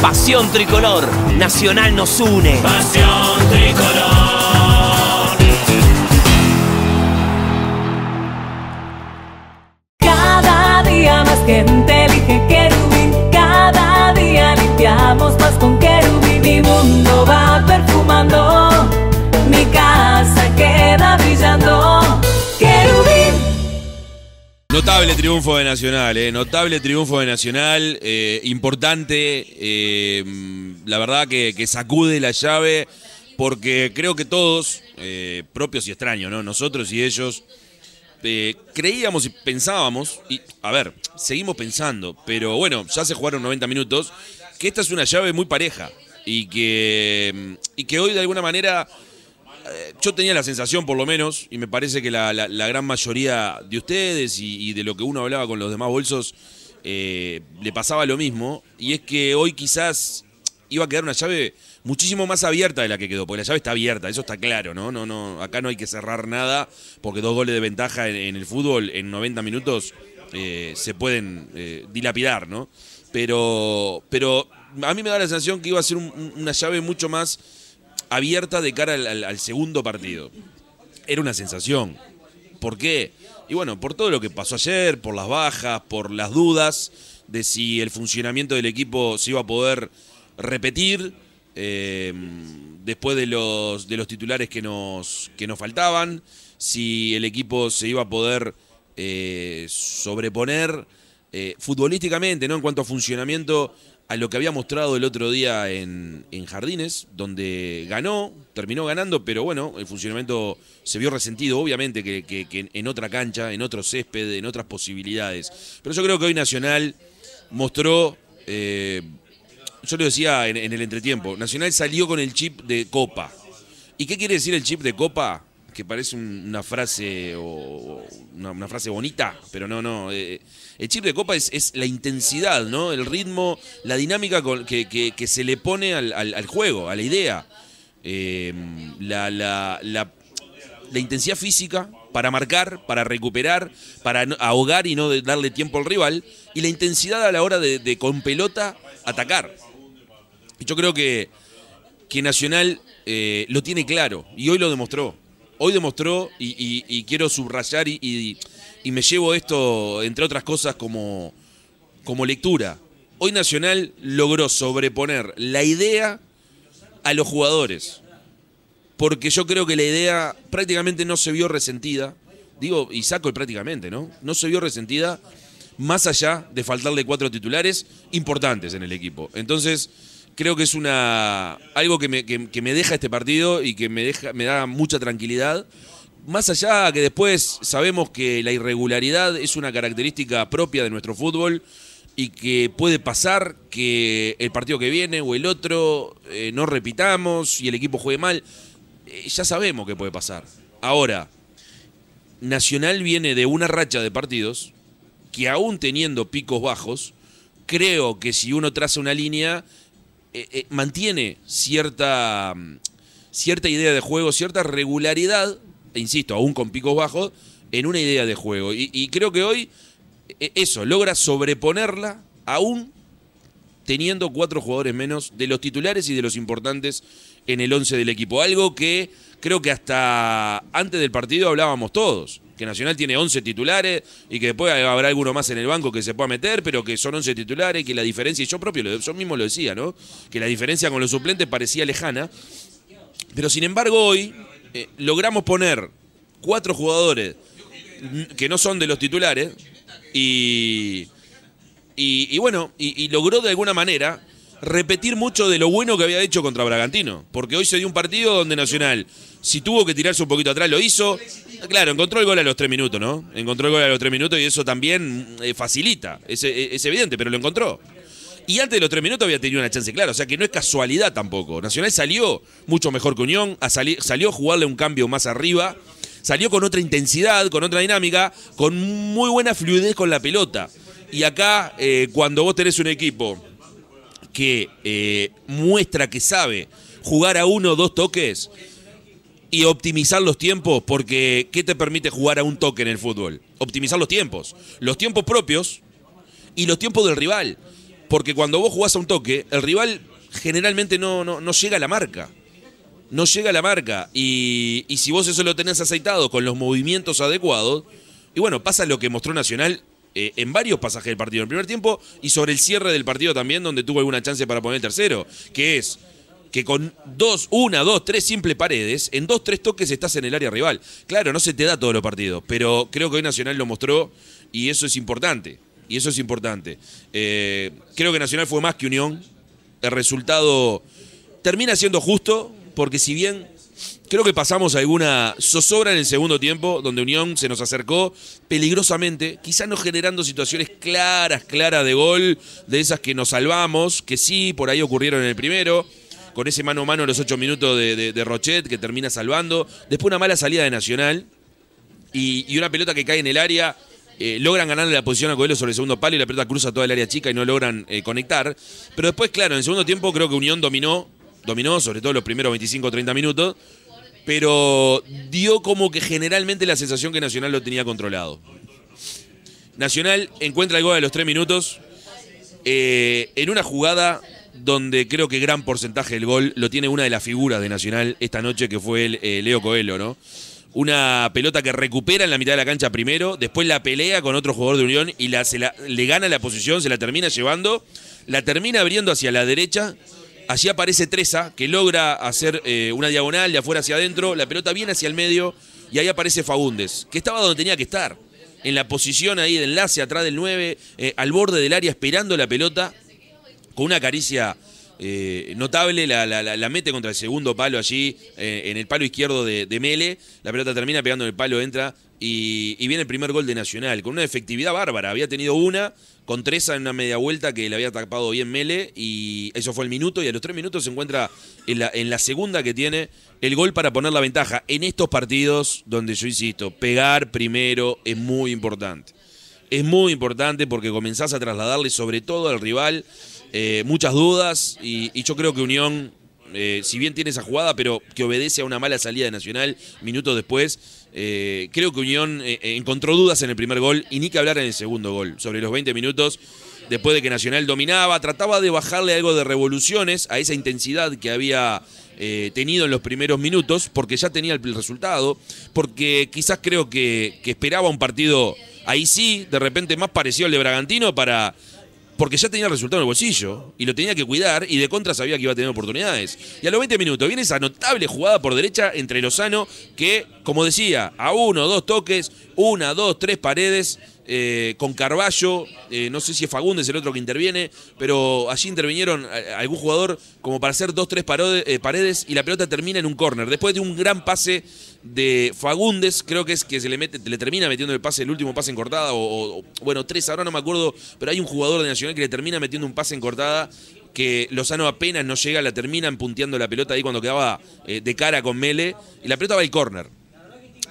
Pasión tricolor, nacional nos une. Pasión tricolor. Cada día más gente Notable triunfo de Nacional, eh, notable triunfo de Nacional, eh, importante, eh, la verdad que, sacude la llave, porque creo que todos, propios y extraños, ¿no? nosotros y ellos, creíamos y pensábamos, y a ver, seguimos pensando, pero bueno, ya se jugaron 90 minutos, que esta es una llave muy pareja y que, y que hoy de alguna manera eh, yo tenía la sensación, por lo menos, y me parece que la, gran mayoría de ustedes y, de lo que uno hablaba con los demás bolsos, eh, le pasaba lo mismo, y es que hoy quizás iba a quedar una llave muchísimo más abierta de la que quedó, porque la llave está abierta, eso está claro, ¿no? no, no acá no hay que cerrar nada, porque dos goles de ventaja en, el fútbol en 90 minutos eh, se pueden dilapidar, ¿no? Pero, pero a mí me da la sensación que iba a ser una llave mucho más abierta de cara al, segundo partido. Era una sensación. ¿Por qué? Y bueno, por todo lo que pasó ayer, por las bajas, por las dudas de si el funcionamiento del equipo se iba a poder repetir eh, después de los, de los titulares que nos, que nos faltaban, si el equipo se iba a poder eh, sobreponer eh, futbolísticamente, ¿no? En cuanto a funcionamiento a lo que había mostrado el otro día en, Jardines, donde ganó, terminó ganando, pero bueno, el funcionamiento se vio resentido, obviamente, que, que, en otra cancha, en otro césped, en otras posibilidades. Pero yo creo que hoy Nacional mostró, eh, yo lo decía en, en el entretiempo, Nacional salió con el chip de Copa. ¿Y qué quiere decir el chip de Copa? que parece una frase o una, frase bonita, pero no, no. Eh, el chip de copa es, la intensidad, ¿no? El ritmo, la dinámica que, se le pone al, juego, a la idea. Em, la, intensidad física, para marcar, para recuperar, para ahogar y no darle tiempo al rival, y la intensidad a la hora de, con pelota atacar. Y Yo creo que, que Nacional eh, lo tiene claro y hoy lo demostró hoy demostró, y, quiero subrayar y, me llevo esto, entre otras cosas, como, como lectura. Hoy Nacional logró sobreponer la idea a los jugadores. Porque yo creo que la idea prácticamente no se vio resentida. Digo, y saco el prácticamente, ¿no? No se vio resentida más allá de faltarle cuatro titulares importantes en el equipo. Entonces, creo que es una algo que me, deja este partido y que me, deja, me da mucha tranquilidad. Más allá que después sabemos que la irregularidad es una característica propia de nuestro fútbol y que puede pasar que el partido que viene o el otro eh, no repitamos y el equipo juegue mal. Eh, ya sabemos que puede pasar. Ahora, Nacional viene de una racha de partidos que aún teniendo picos bajos, creo que si uno traza una línea eh, eh, mantiene cierta, mm, cierta idea de juego, cierta regularidad, e insisto, aún con picos bajos, en una idea de juego. Y, y creo que hoy eh, eso, logra sobreponerla aún teniendo cuatro jugadores menos de los titulares y de los importantes en el 11 del equipo. Algo que creo que hasta antes del partido hablábamos todos que Nacional tiene 11 titulares y que después habrá alguno más en el banco que se pueda meter, pero que son 11 titulares y que la diferencia, y yo propio, yo mismo lo decía, ¿no? Que la diferencia con los suplentes parecía lejana. Pero sin embargo, hoy eh, logramos poner cuatro jugadores que no son de los titulares y, y, bueno, y logró de alguna manera repetir mucho de lo bueno que había hecho contra Bragantino. Porque hoy se dio un partido donde Nacional, si tuvo que tirarse un poquito atrás, lo hizo. Claro, encontró el gol a los tres minutos, ¿no? Encontró el gol a los tres minutos y eso también eh, facilita. E, e, es, evidente, pero lo encontró. Y antes de los tres minutos había tenido una chance claro... O sea que no es casualidad tampoco. Nacional salió mucho mejor que Unión, salió a jugarle un cambio más arriba, salió con otra intensidad, con otra dinámica, con muy buena fluidez con la pelota. Y acá, eh, cuando vos tenés un equipo que eh, muestra que sabe jugar a uno o dos toques y optimizar los tiempos, porque ¿qué te permite jugar a un toque en el fútbol? Optimizar los tiempos. Los tiempos propios y los tiempos del rival. Porque cuando vos jugás a un toque, el rival generalmente no, no, llega a la marca. No llega a la marca. Y, y si vos eso lo tenés aceitado con los movimientos adecuados, y bueno, pasa lo que mostró Nacional eh, en varios pasajes del partido, en el primer tiempo y sobre el cierre del partido también, donde tuvo alguna chance para poner el tercero, que es que con dos, una, dos, tres simples paredes, en dos, tres toques estás en el área rival. Claro, no se te da todos los partidos, pero creo que hoy Nacional lo mostró y eso es importante. Y eso es importante. Eh, creo que Nacional fue más que Unión. El resultado termina siendo justo, porque si bien Creo que pasamos alguna zozobra en el segundo tiempo, donde Unión se nos acercó peligrosamente, quizás no generando situaciones claras, claras de gol, de esas que nos salvamos, que sí, por ahí ocurrieron en el primero con ese mano a mano a los ocho minutos de, de, Rochet que termina salvando. Después una mala salida de Nacional y, una pelota que cae en el área. Eh, logran ganarle la posición a Coelho sobre el segundo palo y la pelota cruza toda el área chica y no logran eh, conectar. Pero después, claro, en el segundo tiempo creo que Unión dominó, dominó sobre todo los primeros 25 30 minutos pero dio como que generalmente la sensación que Nacional lo tenía controlado. Nacional encuentra el gol a los tres minutos eh, en una jugada donde creo que gran porcentaje del gol lo tiene una de las figuras de Nacional esta noche que fue el, eh, Leo Coelho, ¿no? Una pelota que recupera en la mitad de la cancha primero, después la pelea con otro jugador de Unión y le gana la posición, se la termina llevando, la termina abriendo hacia la derecha Allí aparece Treza, que logra hacer eh, una diagonal de afuera hacia adentro. La pelota viene hacia el medio y ahí aparece Fagundes, que estaba donde tenía que estar. En la posición ahí de enlace, atrás del 9, eh, al borde del área, esperando la pelota, con una caricia eh, notable, la, mete contra el segundo palo allí, en el palo izquierdo de, Mele, la pelota termina pegando en el palo, entra y, viene el primer gol de Nacional, con una efectividad bárbara, había tenido una con tres en una media vuelta que le había tapado bien Mele y eso fue el minuto y a los tres minutos se encuentra en la, segunda que tiene el gol para poner la ventaja. En estos partidos donde yo insisto, pegar primero es muy importante. Es muy importante porque comenzás a trasladarle sobre todo al rival eh, muchas dudas y, yo creo que Unión eh, si bien tiene esa jugada, pero que obedece a una mala salida de Nacional minutos después, eh, creo que Unión eh, eh, encontró dudas en el primer gol y ni que hablar en el segundo gol. Sobre los 20 minutos, después de que Nacional dominaba, trataba de bajarle algo de revoluciones a esa intensidad que había tenido en los primeros minutos, porque ya tenía el resultado, porque quizás creo que esperaba un partido ahí sí, de repente más parecido al de Bragantino para porque ya tenía resultado en el bolsillo y lo tenía que cuidar y de contra sabía que iba a tener oportunidades. Y a los 20 minutos viene esa notable jugada por derecha entre Lozano que, como decía, a uno, dos toques, una, dos, tres paredes eh, con Carballo, eh, no sé si es Fagundes el otro que interviene, pero allí intervinieron eh, algún jugador como para hacer dos, tres paredes y la pelota termina en un córner. Después de un gran pase de Fagundes, creo que es que se le, mete, le termina metiendo el pase, el último pase en cortada, o, o, bueno, tres, ahora no me acuerdo, pero hay un jugador de Nacional que le termina metiendo un pase en cortada que Lozano apenas no llega, la terminan punteando la pelota ahí cuando quedaba de cara con Mele, y la pelota va al córner.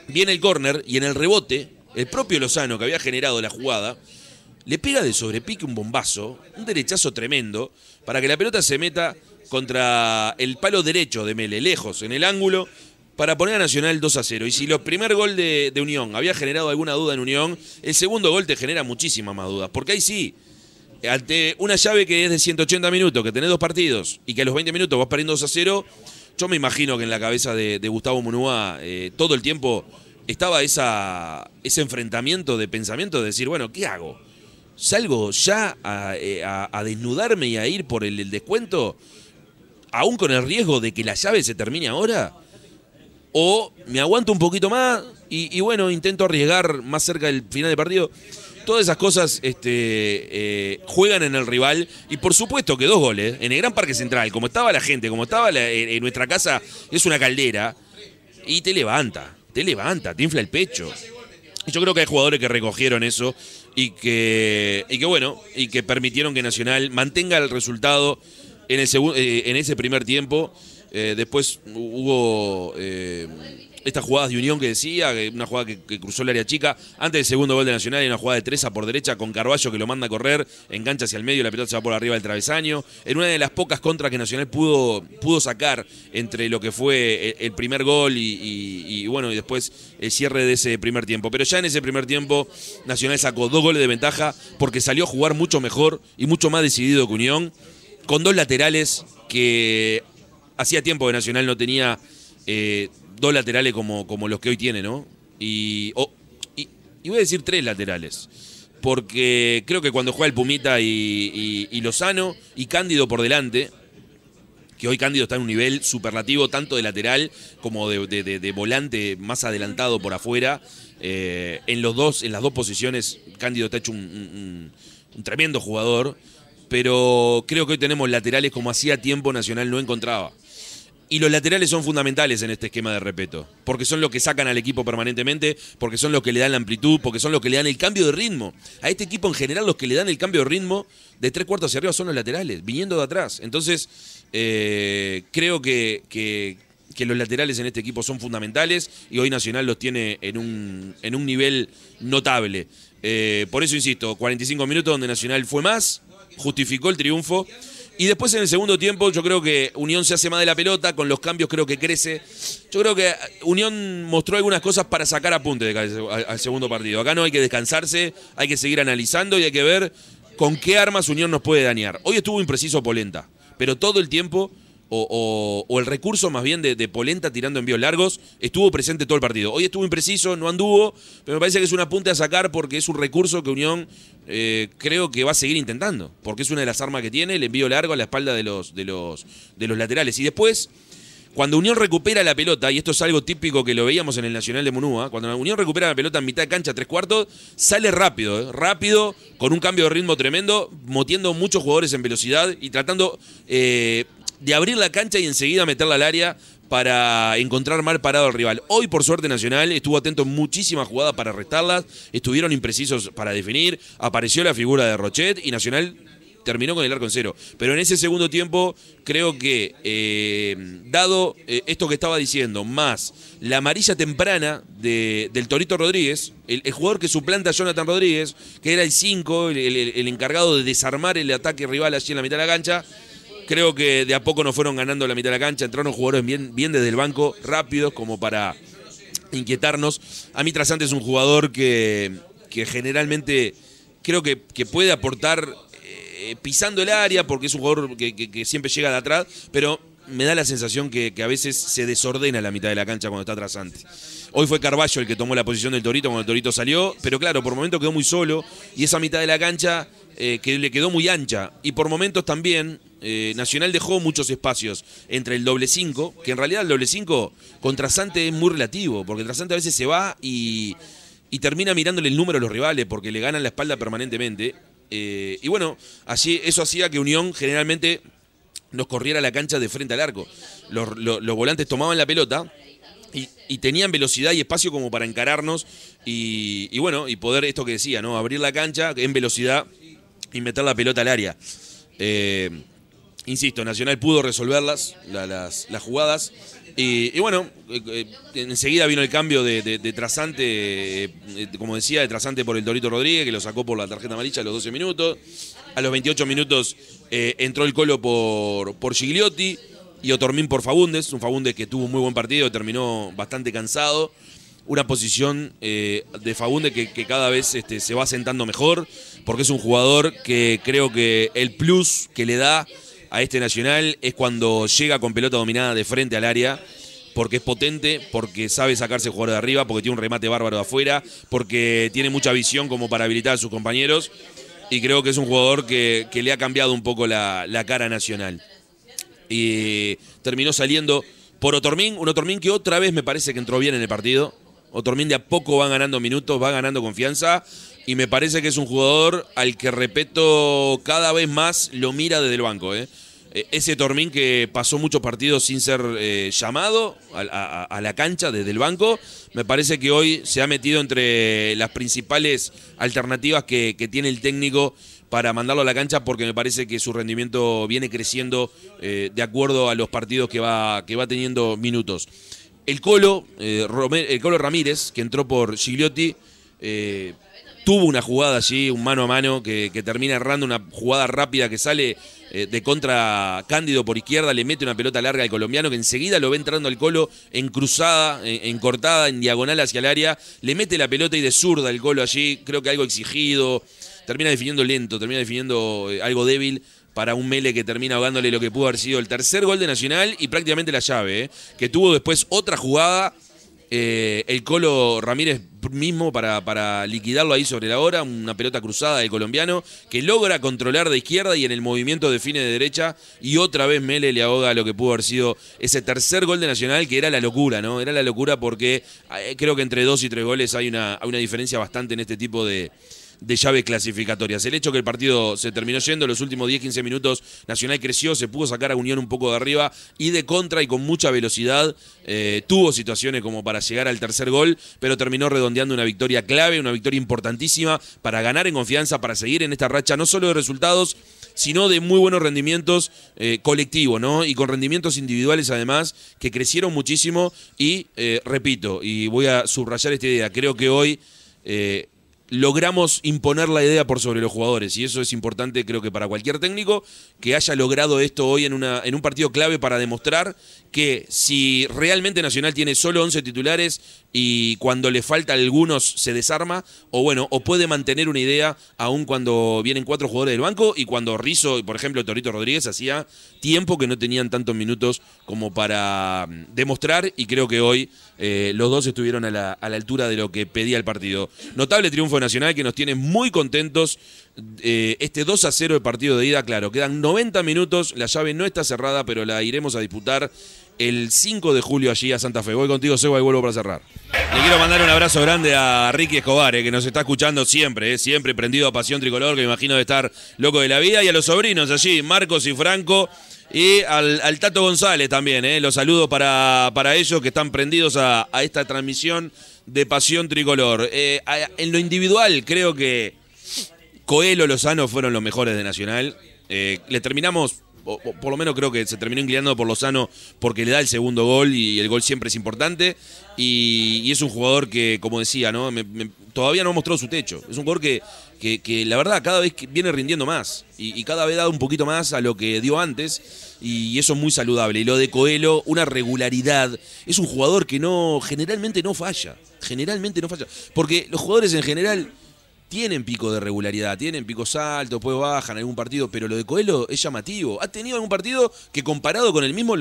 Viene el córner y en el rebote el propio Lozano, que había generado la jugada, le pega de sobrepique un bombazo, un derechazo tremendo, para que la pelota se meta contra el palo derecho de Mele, lejos, en el ángulo, para poner a Nacional 2 a 0. Y si el primer gol de, Unión había generado alguna duda en Unión, el segundo gol te genera muchísimas más dudas. Porque ahí sí, ante una llave que es de 180 minutos, que tenés dos partidos y que a los 20 minutos vas perdiendo 2 a 0, yo me imagino que en la cabeza de, Gustavo Munúa eh, todo el tiempo estaba esa, ese enfrentamiento de pensamiento de decir, bueno, ¿qué hago? ¿Salgo ya a, eh, desnudarme y a ir por el, descuento, aún con el riesgo de que la llave se termine ahora? ¿O me aguanto un poquito más y, bueno, intento arriesgar más cerca del final de partido? Todas esas cosas este, eh, juegan en el rival y por supuesto que dos goles ¿eh? en el Gran Parque Central, como estaba la gente, como estaba en nuestra casa, es una caldera y te levanta te levanta, te infla el pecho. yo creo que hay jugadores que recogieron eso y que, bueno, y que permitieron que Nacional mantenga el resultado en, eh, en ese primer tiempo. Eh, después hubo eh, estas jugadas de unión que decía, una jugada que, cruzó el área chica, antes del segundo gol de Nacional y una jugada de treza por derecha con Carballo que lo manda a correr, engancha hacia el medio, la pelota se va por arriba del travesaño. En una de las pocas contras que Nacional pudo, pudo sacar entre lo que fue el, primer gol y, bueno, y después el cierre de ese primer tiempo. Pero ya en ese primer tiempo Nacional sacó dos goles de ventaja porque salió a jugar mucho mejor y mucho más decidido que Unión, con dos laterales que hacía tiempo que Nacional no tenía... Eh, dos laterales como, como los que hoy tiene, ¿no? Y, y, voy a decir tres laterales. Porque creo que cuando juega el Pumita y, Lozano y Cándido por delante, que hoy Cándido está en un nivel superlativo, tanto de lateral como de, volante más adelantado por afuera. Eh, en, los dos, en las dos posiciones, Cándido está hecho un, un tremendo jugador. Pero creo que hoy tenemos laterales como hacía tiempo Nacional no encontraba. Y los laterales son fundamentales en este esquema de repeto, porque son los que sacan al equipo permanentemente, porque son los que le dan la amplitud, porque son los que le dan el cambio de ritmo. A este equipo en general los que le dan el cambio de ritmo de tres cuartos hacia arriba son los laterales, viniendo de atrás. Entonces, eh, creo que, los laterales en este equipo son fundamentales y hoy Nacional los tiene en un, nivel notable. Eh, por eso insisto, 45 minutos donde Nacional fue más, justificó el triunfo. Y después en el segundo tiempo yo creo que Unión se hace más de la pelota, con los cambios creo que crece. Yo creo que eh, Unión mostró algunas cosas para sacar apunte al, segundo partido. Acá no hay que descansarse, hay que seguir analizando y hay que ver con qué armas Unión nos puede dañar. Hoy estuvo impreciso Polenta, pero todo el tiempo o, el recurso más bien de, Polenta tirando envíos largos, estuvo presente todo el partido. Hoy estuvo impreciso, no anduvo, pero me parece que es un apunte a sacar porque es un recurso que Unión eh, creo que va a seguir intentando, porque es una de las armas que tiene, el envío largo a la espalda de los, de los, de los laterales. Y después, cuando Unión recupera la pelota, y esto es algo típico que lo veíamos en el Nacional de Monúa, cuando Unión recupera la pelota en mitad de cancha, tres cuartos, sale rápido, eh, rápido, con un cambio de ritmo tremendo, motiendo muchos jugadores en velocidad y tratando eh, de abrir la cancha y enseguida meterla al área para encontrar mal parado al rival. Hoy, por suerte, Nacional estuvo atento en muchísimas jugadas para restarlas, estuvieron imprecisos para definir, apareció la figura de Rochet y Nacional terminó con el arco en cero. Pero en ese segundo tiempo, creo que, eh, dado eh, esto que estaba diciendo, más la amarilla temprana del Torito Rodríguez, el, jugador que suplanta a Jonathan Rodríguez, que era el 5, el encargado de desarmar el ataque rival allí en la mitad de la cancha, Creo que de a poco nos fueron ganando la mitad de la cancha. Entraron jugadores bien, desde el banco, rápidos, como para inquietarnos. A mí Trasante es un jugador que, que generalmente creo que, puede aportar eh, pisando el área, porque es un jugador que, siempre llega de atrás, pero me da la sensación que, a veces se desordena la mitad de la cancha cuando está Trasante. Hoy fue Carballo el que tomó la posición del Torito cuando el Torito salió, pero claro, por momentos quedó muy solo y esa mitad de la cancha eh, que le quedó muy ancha. Y por momentos también eh, Nacional dejó muchos espacios entre el doble 5, que en realidad el doble 5 con es muy relativo, porque Trasante a veces se va y, termina mirándole el número a los rivales, porque le ganan la espalda permanentemente. Eh, y bueno, así, eso hacía que Unión generalmente nos corriera la cancha de frente al arco. los, volantes tomaban la pelota y, tenían velocidad y espacio como para encararnos y, bueno, y poder, esto que decía, ¿no? Abrir la cancha en velocidad y meter la pelota al área. Eh, Insisto, Nacional pudo resolverlas, las, jugadas. Y, bueno, eh, eh, enseguida vino el cambio de, trasante, eh, como decía, de trasante por el Dorito Rodríguez, que lo sacó por la tarjeta amarilla a los 12 minutos. A los 28 minutos entró el colo por, por Gigliotti y Otormín por Fabundes Un Fabundes que tuvo un muy buen partido, terminó bastante cansado. Una posición de Fagundes que, cada vez este, se va sentando mejor, porque es un jugador que creo que el plus que le da a este Nacional es cuando llega con pelota dominada de frente al área, porque es potente, porque sabe sacarse el jugador de arriba, porque tiene un remate bárbaro de afuera, porque tiene mucha visión como para habilitar a sus compañeros. Y creo que es un jugador que, le ha cambiado un poco la, la cara nacional. Y terminó saliendo por Otormín, un Otormín que otra vez me parece que entró bien en el partido. Otormín de a poco va ganando minutos, va ganando confianza y me parece que es un jugador al que respeto cada vez más lo mira desde el banco. ¿eh? E-, ese Tormín que pasó muchos partidos sin ser eh, llamado a, la cancha desde el banco, me parece que hoy se ha metido entre las principales alternativas que, tiene el técnico para mandarlo a la cancha porque me parece que su rendimiento viene creciendo eh, de acuerdo a los partidos que va, que va teniendo minutos. El Colo, el Colo Ramírez, que entró por Gigliotti, tuvo una jugada allí, un mano a mano, que, termina errando una jugada rápida que sale eh, de contra Cándido por izquierda, le mete una pelota larga al colombiano que enseguida lo ve entrando al colo en cruzada, en, cortada, en diagonal hacia el área, le mete la pelota y de zurda el colo allí, creo que algo exigido, termina definiendo lento, termina definiendo eh, algo débil, para un Mele que termina ahogándole lo que pudo haber sido el tercer gol de Nacional y prácticamente la llave, eh, que tuvo después otra jugada. el Colo Ramírez mismo para, para, liquidarlo ahí sobre la hora, una pelota cruzada del colombiano que logra controlar de izquierda y en el movimiento define de derecha y otra vez Mele le ahoga lo que pudo haber sido ese tercer gol de Nacional que era la locura, ¿no? Era la locura porque eh, creo que entre dos y tres goles hay una, hay una diferencia bastante en este tipo de, de llaves clasificatorias. El hecho que el partido se terminó yendo, los últimos 10-15 minutos Nacional creció, se pudo sacar a Unión un poco de arriba y de contra y con mucha velocidad eh, tuvo situaciones como para llegar al tercer gol, pero terminó redondeando una victoria clave, una victoria importantísima para ganar en confianza, para seguir en esta racha no solo de resultados, sino de muy buenos rendimientos eh, colectivos, ¿no? Y con rendimientos individuales además, que crecieron muchísimo y, eh, repito, y voy a subrayar esta idea, creo que hoy logramos imponer la idea por sobre los jugadores y eso es importante creo que para cualquier técnico que haya logrado esto hoy en, una, en un partido clave para demostrar que si realmente Nacional tiene solo 11 titulares y cuando le falta a algunos se desarma, o bueno, o puede mantener una idea aún cuando vienen cuatro jugadores del banco y cuando rizo por ejemplo, Torito Rodríguez hacía tiempo que no tenían tantos minutos como para mm, demostrar y creo que hoy eh, los dos estuvieron a la, altura de lo que pedía el partido. Notable triunfo nacional que nos tiene muy contentos. Eh, este 2 a 0 de partido de ida, claro, quedan 90 minutos, la llave no está cerrada, pero la iremos a disputar el 5 de julio allí a Santa Fe. Voy contigo, Seba, y vuelvo para cerrar. Le quiero mandar un abrazo grande a Ricky Escobar, eh, que nos está escuchando siempre, eh, siempre prendido a Pasión Tricolor, que me imagino de estar loco de la vida, y a los sobrinos allí, Marcos y Franco, y al, Tato González también. Eh. los saludos para, para, ellos que están prendidos a, esta transmisión de Pasión Tricolor. en lo individual, creo que Coelho, Lozano fueron los mejores de Nacional. le terminamos por lo menos creo que se terminó inclinando por Lozano porque le da el segundo gol y el gol siempre es importante. Y, es un jugador que, como decía, ¿no? todavía no ha mostrado su techo. Es un jugador que, la verdad cada vez viene rindiendo más y, cada vez da un poquito más a lo que dio antes y, eso es muy saludable. Y lo de Coelho, una regularidad. Es un jugador que no generalmente no falla. Generalmente no falla. Porque los jugadores en general tienen pico de regularidad, tienen pico salto, pues bajan algún partido, pero lo de Coelho es llamativo. Ha tenido algún partido que comparado con el mismo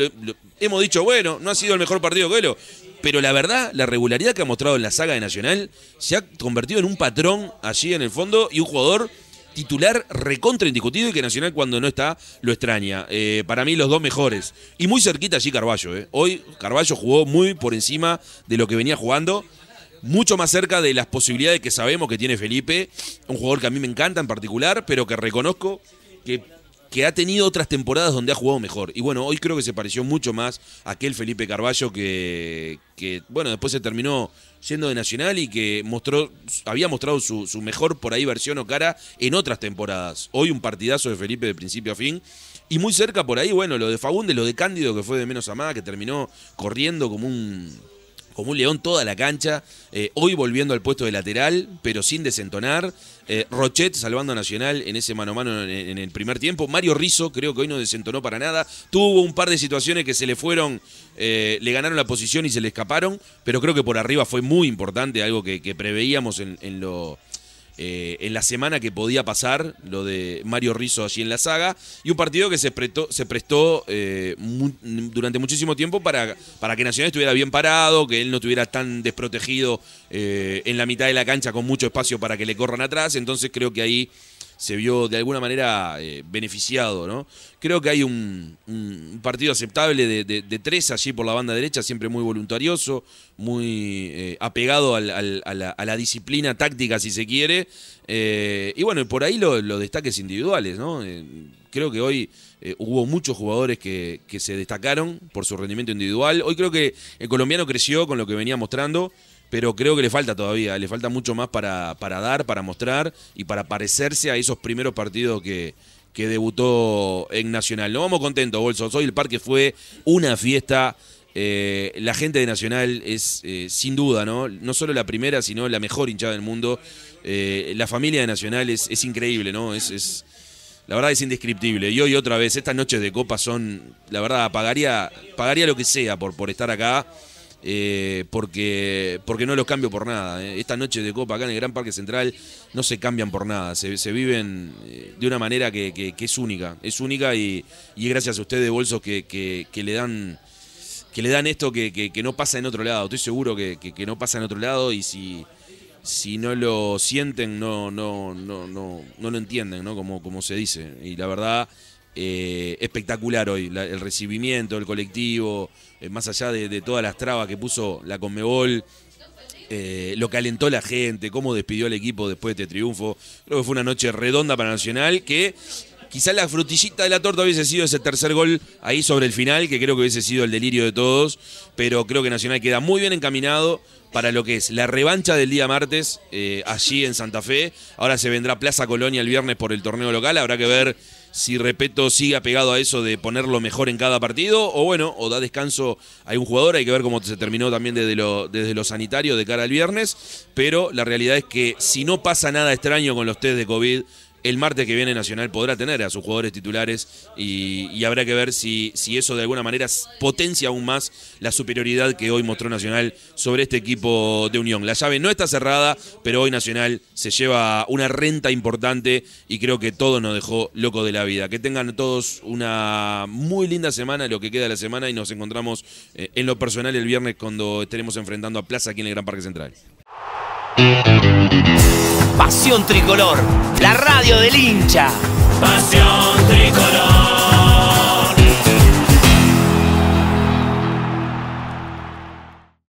hemos dicho, bueno, no ha sido el mejor partido Coelho, pero la verdad, la regularidad que ha mostrado en la saga de Nacional se ha convertido en un patrón allí en el fondo y un jugador titular recontra indiscutido y que Nacional cuando no está lo extraña. Eh, para mí los dos mejores. Y muy cerquita allí Carballo. Eh. Hoy Carballo jugó muy por encima de lo que venía jugando mucho más cerca de las posibilidades que sabemos que tiene Felipe, un jugador que a mí me encanta en particular, pero que reconozco que, que ha tenido otras temporadas donde ha jugado mejor. Y bueno, hoy creo que se pareció mucho más a aquel Felipe Carballo que, bueno, después se terminó siendo de Nacional y que mostró, había mostrado su, su, mejor por ahí versión o cara en otras temporadas. Hoy un partidazo de Felipe de principio a fin. Y muy cerca por ahí, bueno, lo de Fagundes, lo de Cándido, que fue de menos a más, que terminó corriendo como un como un león toda la cancha, eh, hoy volviendo al puesto de lateral, pero sin desentonar. Eh, Rochet salvando a Nacional en ese mano a mano en, el primer tiempo. Mario Rizzo creo que hoy no desentonó para nada. Tuvo un par de situaciones que se le fueron, eh, le ganaron la posición y se le escaparon, pero creo que por arriba fue muy importante, algo que, preveíamos en lo eh, en la semana que podía pasar, lo de Mario Rizzo allí en la saga, y un partido que se prestó, se prestó eh, durante muchísimo tiempo para, para que Nacional estuviera bien parado, que él no estuviera tan desprotegido eh, en la mitad de la cancha con mucho espacio para que le corran atrás, entonces creo que ahí se vio de alguna manera eh, beneficiado, ¿no? Creo que hay un, partido aceptable de, tres allí por la banda derecha, siempre muy voluntarioso, muy eh, apegado a, la, disciplina táctica, si se quiere. Eh, y bueno, por ahí los destaques individuales, ¿no? creo que hoy hubo muchos jugadores que, se destacaron por su rendimiento individual. Hoy creo que el colombiano creció con lo que venía mostrando pero creo que le falta todavía, le falta mucho más para, para dar, para mostrar y para parecerse a esos primeros partidos que, que debutó en Nacional. Nos vamos contentos, Bolsos. Hoy el parque fue una fiesta. Eh, la gente de Nacional es eh, sin duda, ¿no? No solo la primera, sino la mejor hinchada del mundo. Eh, la familia de Nacional es, increíble, ¿no? Es, la verdad es indescriptible. Y hoy otra vez, estas noches de copa son, la verdad, pagaría, pagaría lo que sea por, por estar acá. Eh, porque, porque no los cambio por nada. Eh. Esta noche de Copa acá en el Gran Parque Central no se cambian por nada, se, viven eh, de una manera que, es única, es única y, y gracias a ustedes, Bolsos, que, le dan... Que le dan esto que, no pasa en otro lado. Estoy seguro que no pasa en otro lado. Y si, si no lo sienten, no, no, no, no, no lo entienden, ¿no? Como, como se dice. Y la verdad, eh, espectacular hoy, el recibimiento del colectivo, eh, más allá de, todas las trabas que puso la Conmebol, eh, lo lo alentó la gente, cómo despidió al equipo después de este triunfo. Creo que fue una noche redonda para Nacional que quizás la frutillita de la torta hubiese sido ese tercer gol ahí sobre el final, que creo que hubiese sido el delirio de todos, pero creo que Nacional queda muy bien encaminado para lo que es la revancha del día martes allí en Santa Fe. Ahora se vendrá Plaza Colonia el viernes por el torneo local, habrá que ver si Repeto sigue pegado a eso de ponerlo mejor en cada partido, o bueno, o da descanso a un jugador, hay que ver cómo se terminó también desde lo, desde lo sanitario de cara al viernes, pero la realidad es que si no pasa nada extraño con los test de COVID el martes que viene Nacional podrá tener a sus jugadores titulares y, habrá que ver si, si, eso de alguna manera potencia aún más la superioridad que hoy mostró Nacional sobre este equipo de Unión. La llave no está cerrada, pero hoy Nacional se lleva una renta importante y creo que todo nos dejó loco de la vida. Que tengan todos una muy linda semana, lo que queda de la semana y nos encontramos eh, en lo personal el viernes cuando estaremos enfrentando a Plaza aquí en el Gran Parque Central. Pasión Tricolor, la radio del hincha. Pasión Tricolor.